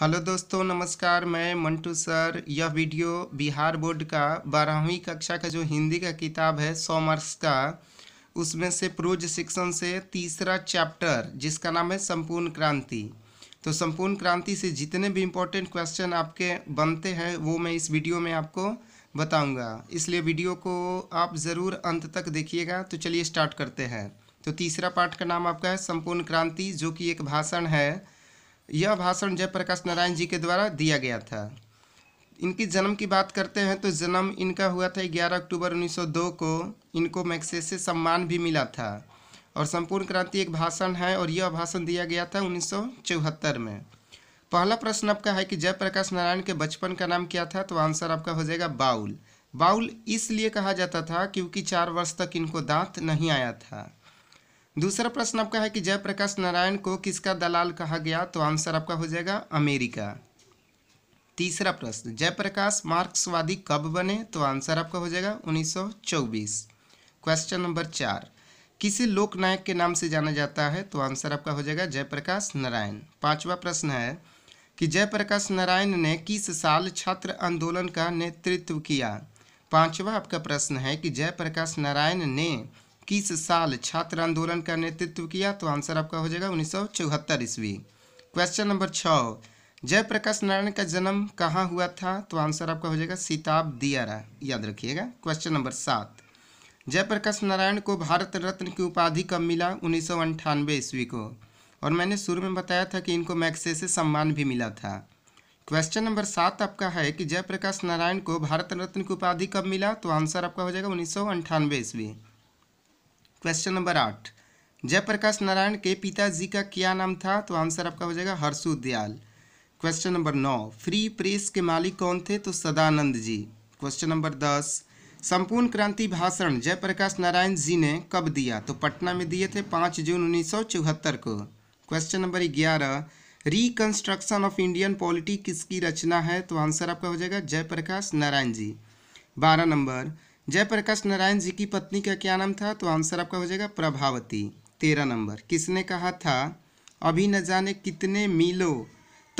hello दोस्तों नमस्कार मैं मंटू सर यह वीडियो बिहार बोर्ड का बारहवीं कक्षा का जो हिंदी का किताब है सौ मार्क्स का उसमें से प्रोज सेक्शन से तीसरा चैप्टर जिसका नाम है संपूर्ण क्रांति तो संपूर्ण क्रांति से जितने भी इम्पोर्टेंट क्वेश्चन आपके बनते हैं वो मैं इस वीडियो में आपको बताऊंगा इसलिए वीडियो को आप ज़रूर अंत तक देखिएगा तो चलिए स्टार्ट करते हैं तो तीसरा पार्ट का नाम आपका है संपूर्ण क्रांति जो कि एक भाषण है यह भाषण जयप्रकाश नारायण जी के द्वारा दिया गया था इनकी जन्म की बात करते हैं तो जन्म इनका हुआ था 11 अक्टूबर 1902 को इनको मैक्से से सम्मान भी मिला था और संपूर्ण क्रांति एक भाषण है और यह भाषण दिया गया था उन्नीस में पहला प्रश्न आपका है कि जयप्रकाश नारायण के बचपन का नाम क्या था तो आंसर आपका हो जाएगा बाउल बाउल इसलिए कहा जाता था क्योंकि चार वर्ष तक इनको दांत नहीं आया था दूसरा प्रश्न आपका है कि जयप्रकाश नारायण को किसका दलाल कहा गया तो आंसर आपका हो जाएगा अमेरिका तीसरा प्रश्न जयप्रकाश मार्क्सवादी कब बने तो आंसर आपका हो जाएगा 1924 क्वेश्चन नंबर चार किसी लोकनायक के नाम से जाना जाता है तो आंसर आपका हो जाएगा जयप्रकाश नारायण पांचवा प्रश्न है कि जयप्रकाश नारायण ने किस साल छात्र आंदोलन का नेतृत्व किया पांचवा आपका प्रश्न है कि जयप्रकाश नारायण ने किस साल छात्र आंदोलन का नेतृत्व किया तो आंसर आपका हो जाएगा उन्नीस सौ ईस्वी क्वेश्चन नंबर छः जयप्रकाश नारायण का जन्म कहाँ हुआ था तो आंसर आपका हो जाएगा सीताब दियारा याद रखिएगा क्वेश्चन नंबर सात जयप्रकाश नारायण को भारत रत्न की उपाधि कब मिला उन्नीस ईस्वी को और मैंने शुरू में बताया था कि इनको मैक्से से सम्मान भी मिला था क्वेश्चन नंबर सात आपका है कि जयप्रकाश नारायण को भारत रत्न की उपाधि कब मिला तो आंसर आपका हो जाएगा उन्नीस ईस्वी क्वेश्चन नंबर आठ जयप्रकाश नारायण के पिताजी का क्या नाम था तो आंसर आपका हो जाएगा हर्षु दयाल क्वेश्चन नंबर नौ फ्री प्रेस के मालिक कौन थे तो सदानंद जी क्वेश्चन नंबर दस संपूर्ण क्रांति भाषण जयप्रकाश नारायण जी ने कब दिया तो पटना में दिए थे पाँच जून उन्नीस को क्वेश्चन नंबर ग्यारह रिकंस्ट्रक्शन ऑफ इंडियन पॉलिटी किसकी रचना है तो आंसर आपका हो जाएगा जयप्रकाश नारायण जी बारह नंबर जयप्रकाश नारायण जी की पत्नी का क्या नाम था तो आंसर आपका हो जाएगा प्रभावती तेरह नंबर किसने कहा था अभी न जाने कितने मीलों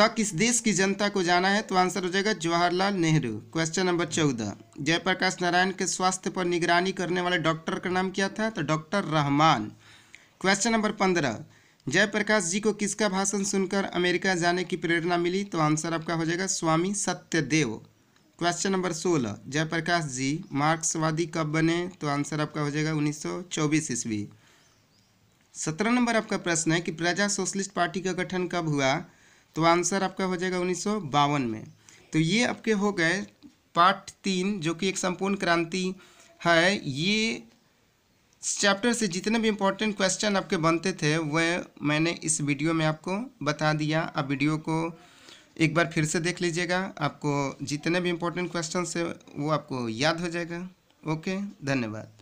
तक इस देश की जनता को जाना है तो आंसर हो जाएगा जवाहरलाल नेहरू क्वेश्चन नंबर चौदह जयप्रकाश नारायण के स्वास्थ्य पर निगरानी करने वाले डॉक्टर का नाम क्या था तो डॉक्टर रहमान क्वेश्चन नंबर पंद्रह जयप्रकाश जी को किसका भाषण सुनकर अमेरिका जाने की प्रेरणा मिली तो आंसर आपका हो जाएगा स्वामी सत्यदेव क्वेश्चन नंबर सोलह जयप्रकाश जी मार्क्सवादी कब बने तो आंसर आपका हो जाएगा 1924 ईस्वी सत्रह नंबर आपका प्रश्न है कि प्रजा सोशलिस्ट पार्टी का गठन कब हुआ तो आंसर आपका हो जाएगा उन्नीस में तो ये आपके हो गए पार्ट तीन जो कि एक संपूर्ण क्रांति है ये चैप्टर से जितने भी इम्पोर्टेंट क्वेश्चन आपके बनते थे वह मैंने इस वीडियो में आपको बता दिया आप वीडियो को एक बार फिर से देख लीजिएगा आपको जितने भी इम्पोर्टेंट क्वेश्चन है वो आपको याद हो जाएगा ओके धन्यवाद